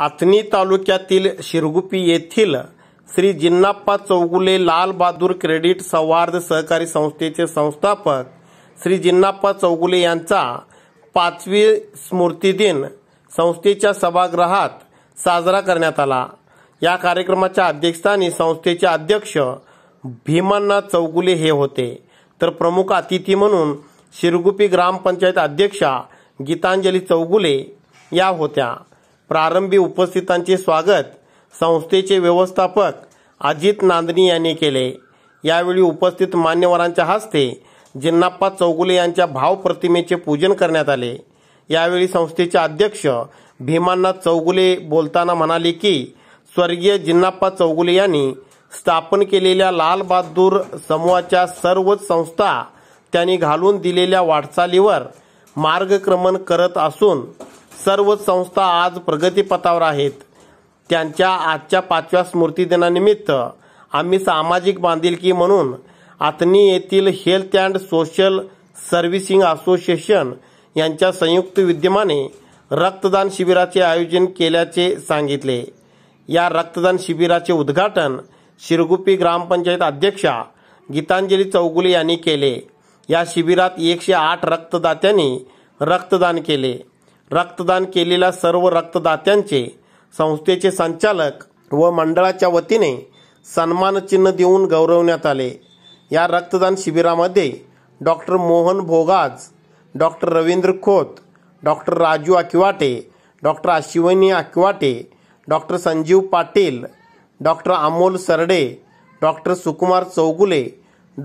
आथनी तालुक्यातील शिरगुपी येथील श्री जिन्नाप्पा चौगुले लालबहादूर क्रेडिट सौहार्द सहकारी संस्थेचे संस्थापक श्री जिन्नाप्पा चौगुले यांचा पाचवी स्मृतिदिन संस्थेच्या सभागृहात साजरा करण्यात आला या कार्यक्रमाच्या अध्यक्षस्थानी संस्थेचे अध्यक्ष भीमन्नाथ चौगुले हे होते तर प्रमुख अतिथी म्हणून शिरगुपी ग्रामपंचायत अध्यक्षा गीतांजली चौगुले या होत्या प्रारंभी उपस्थितांचे स्वागत संस्थेचे व्यवस्थापक अजित नांदणी यांनी केले यावेळी उपस्थित मान्यवरांच्या हस्ते जिन्नाप्पा चौगुले यांच्या भावप्रतिमेचे पूजन करण्यात आले यावेळी संस्थेचे अध्यक्ष भीमानाथ चौगुले बोलताना म्हणाले की स्वर्गीय जिन्नाप्पा चौगुले यांनी स्थापन केलेल्या लालबहादूर समूहाच्या सर्वच संस्था त्यांनी घालून दिलेल्या वाटचालीवर मार्गक्रमण करत असून सर्व संस्था आज प्रगतीपथावर आहेत त्यांच्या आजच्या पाचव्या दिनानिमित्त आम्ही सामाजिक बांधिलकी म्हणून आतनी येथील health and social servicing association यांच्या संयुक्त विद्यमाने रक्तदान शिबिराचे आयोजन केल्याचे सांगितले या रक्तदान शिबिराचे उद्घाटन शिरगुपी ग्रामपंचायत अध्यक्षा गीतांजली चौगुले यांनी केले या शिबिरात एकशे आठ रक्तदात्यांनी रक्तदान केले रक्तदान केलेल्या सर्व रक्तदात्यांचे संस्थेचे संचालक व मंडळाच्या वतीने सन्मानचिन्ह देऊन गौरवण्यात आले या रक्तदान शिबिरामध्ये doctor Mohan Bhogaj doctor Ravindra Khot doctor Raju Akiwate doctor Ashwini Akiwate doctor Sanjeev Patil doctor Amol Sarde doctor Sukumar Chougule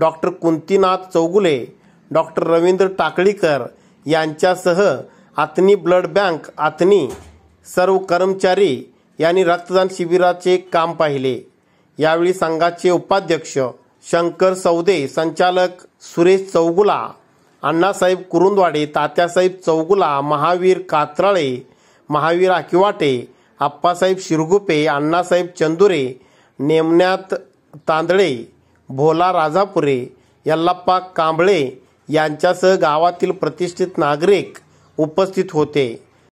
doctor Kuntinath Chougule doctor Ravindra Takalikar यांच्यासह आतनी ब्लड बँक आतनी सर्व कर्मचारी यांनी रक्तदान शिबिराचे काम पाहिले यावेळी संघाचे उपाध्यक्ष शंकर सौदे संचालक सुरेश चौगुला अण्णासाहेब कुरुंदवाडे तात्यासाहेब चौगुला महावीर कात्राळे महावीर आकिवाटे आप्पासाहेब शिरगुपे अण्णासाहेब चंदुरे नेमण्यात तांदळे भोला राजापुरे यल्लाप्पा कांबळे यांच्यासह गावातील प्रतिष्ठित नागरिक उपस्थित होते